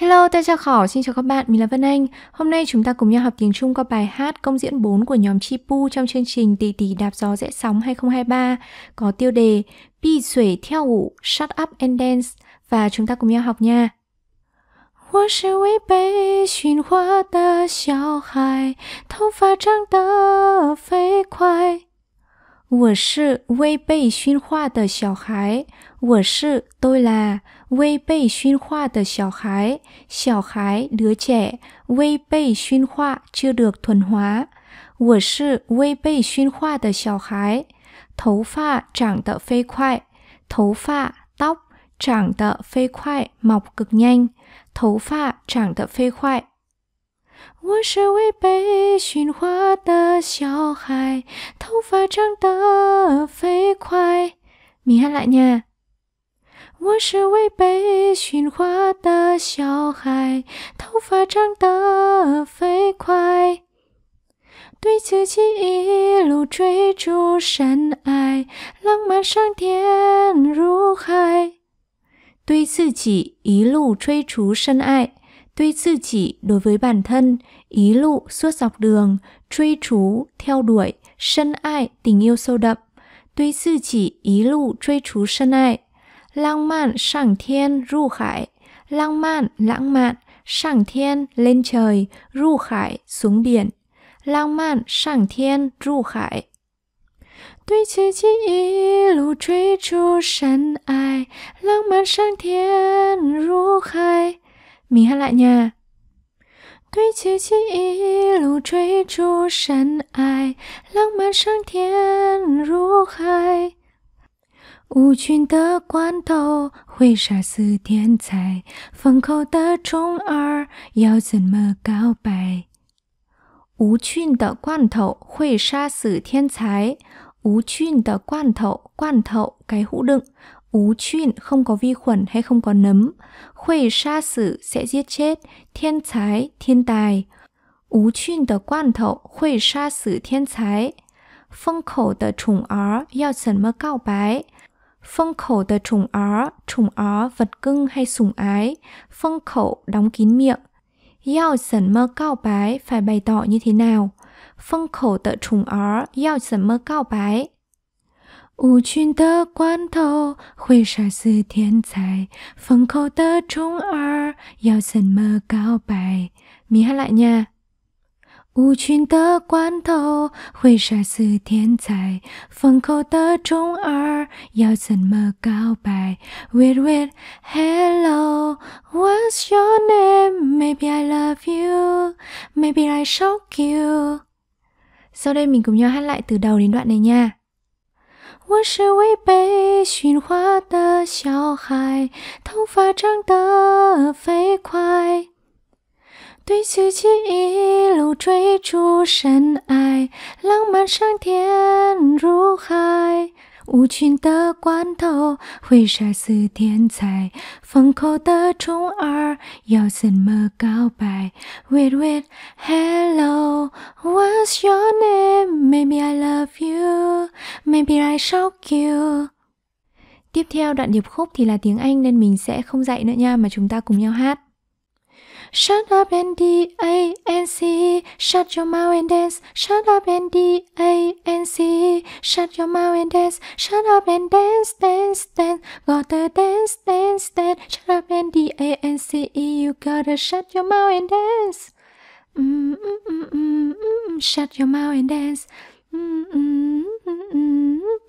Hello, ta chào khỏ, xin chào các bạn, mình là Vân Anh. Hôm nay chúng ta cùng nhau học tiếng Trung qua bài hát công diễn 4 của nhóm Chipu trong chương trình Tỷ tỷ đạp gió rẽ sóng 2023 có tiêu đề Bi xuể theo ủ, Shut up and dance và chúng ta cùng nhau học nha. 我是为被驯化的小孩，头发长得飞快。我是为被驯化的小孩，我是 tôi là Wei Bei Xuyên Khoa tờ Xào Khái, Xào Khái đứa trẻ, Wei Bei Xuyên Khoa chưa được thuần hóa. Wǒ shì Wei Bei Xuyên Khoa tờ Xào Khái. Thấu pha chẳng tợ phê khoại, thấu pha tóc chẳng tợ phê khoại mọc cực nhanh, thấu pha chẳng tợ phê khoại 我是为被驯化的小孩，头发长得飞快。Mình hát lại nha. 我是未被驯化的小孩，头发长得飞快。对自己一路追逐深爱，浪漫上天入海。对自己一路追逐深爱，对自己，对为本身，一路，一路，一追逐跳一深爱顶一路，的，对自己一路，追逐深爱。一路，浪漫上天入海，浪漫浪漫上天，升天入海，下海。浪漫上天入海。对奇迹一路追逐深爱，浪漫上天入海。米哈来呀！对奇迹一路追逐深爱，浪漫上天入海。无菌的罐头会杀死天才，封口的宠儿要怎么告白？无菌的罐头会杀死天才。无菌的罐头，罐头该互认。无菌，不有细菌还是不有霉菌？会杀死，会死。天才，天才。无菌的罐头会杀死天才，封口的宠儿要怎么告白？Phân khẩu tờ trùng ó, trùng ó, vật cưng hay sủng ái. Phân khẩu đóng kín miệng. Yào sẩn mơ cao bái phải bày tỏ như thế nào? Phân khẩu tờ trùng ó, yào sẩn mơ cao bái. quan sư thiên tài, khẩu trùng ó mơ cao bái. 无菌的罐头会杀死天才，封口的虫儿要怎么告白？Mình hát lại nha. 无菌的罐头会杀死天才，风口的中二要怎么告白？Wait wait hello, what's your name? Maybe I love you, maybe I shock you. Sau đây mình cùng nhau hát lại từ đầu đến đoạn này nha. 我是未被驯化的小孩，头发长得飞快。对自己一路追逐深爱，浪漫上天入海。无菌的罐头会杀死天才，封口的虫儿要怎么告白？Wait, wait, hello, what's your name? Maybe I love you, maybe I shock you. Tiếp theo đoạn điệp khúc thì là tiếng Anh nên mình sẽ không dạy nữa nha mà chúng ta cùng nhau hát. Shut up and D-A-N-C, shut your mouth and dance. Shut up and D-A-N-C, shut your mouth and dance. Shut up and dance, dance, dance. Gotta dance, dance, dance. Shut up and D-A-N-C, you gotta shut your mouth and dance. Mm, mm, mm, mm, mm, shut your mouth and dance. Mm, mm, mm,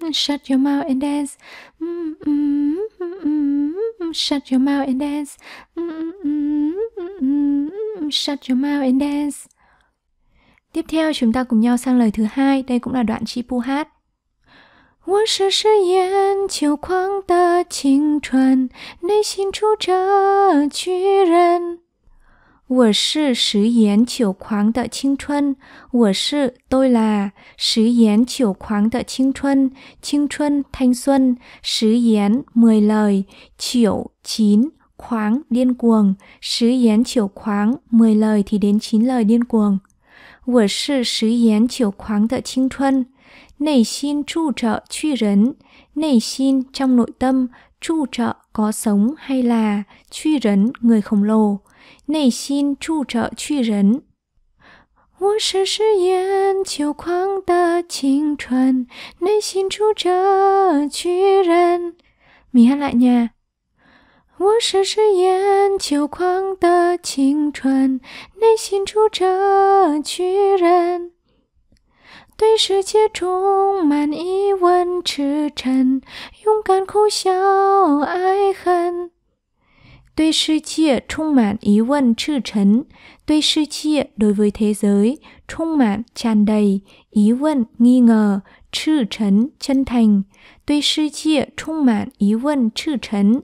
mm, shut your mouth and dance. Mm, mm, mm, mm, shut your mouth and dance. Come Shut Your Mouth and Dance. Tiếp theo chúng ta cùng nhau sang lời thứ hai, đây cũng là đoạn chi pu hát. 我是誓言久狂的青春，内心住着巨人。我是食言久狂的青春，我是 tôi là 食言久狂的青春，青春 thanh thanh 食言 mười lời, 久 chín khoáng, điên cuồng, sứ yến chiều khoáng, 10 lời thì đến 9 lời điên cuồng. Wǒ shì sứ yến chiều khoáng de qing chuân, nảy xin chu trợ truy rấn, nảy xin trong nội tâm, chu trợ có sống hay là truy rấn người khổng lồ, nảy xin chu trợ truy rấn 我是誓言久狂的青春，内心住着巨人。Mình hát lại nha. 我涉世眼，秋狂的青春，内心住着巨人。对世界充满疑问，赤诚，勇敢哭笑，爱恨。对世界充满疑问，赤诚。对世界，đối với thế giới, 充满，tràn đầy, 疑问，nghi ngờ, 赤诚，chân thành. 对世界充满疑问，赤诚。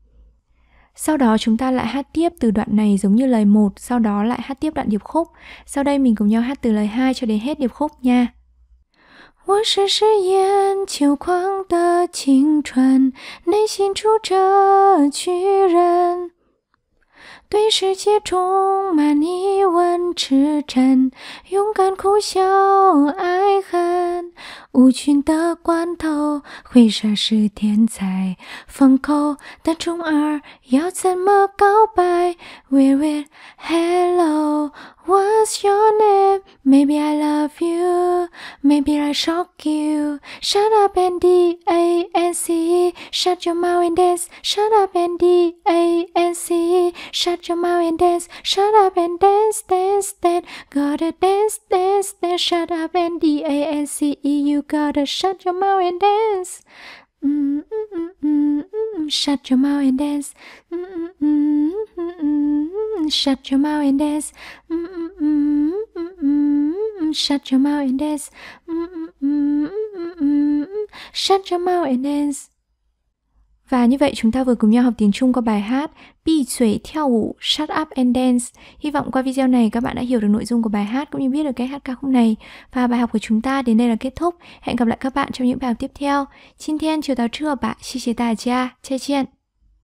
Sau đó chúng ta lại hát tiếp từ đoạn này giống như lời 1, sau đó lại hát tiếp đoạn điệp khúc. Sau đây mình cùng nhau hát từ lời 2 cho đến hết điệp khúc nha. 我是誓言久狂的青春，内心住着巨人，对世界充满疑问赤诚，勇敢哭笑爱恨。无菌的罐头，会杀死天才。封口的虫儿，要怎么告白？We h w e l e hello, what's your name? Maybe I love. Maybe I shock you. Shut up and D A N C. Shut your mouth and dance. Shut up and D A N C. Shut your mouth and dance. Shut up and dance, dance, dance. Gotta dance, dance, dance. Shut up and D A N C E. You gotta shut your mouth and dance. Mm, mm, mm, Shut your mouth and dance. mmm, mm, mm, Shut your mouth and dance. Mm, mm, mm, mm, Shut your mouth and dance. Shut your mouth and dance. Và như vậy chúng ta vừa cùng nhau học tiếng Trung qua bài hát Bi xuể theo vũ Shut Up and Dance. Hy vọng qua video này các bạn đã hiểu được nội dung của bài hát cũng như biết được cách hát ca khúc này. Và bài học của chúng ta đến đây là kết thúc. Hẹn gặp lại các bạn trong những bài học tiếp theo. Xin thiên chiều tao trưa bạn, xin chào tà cha, chia chuyện.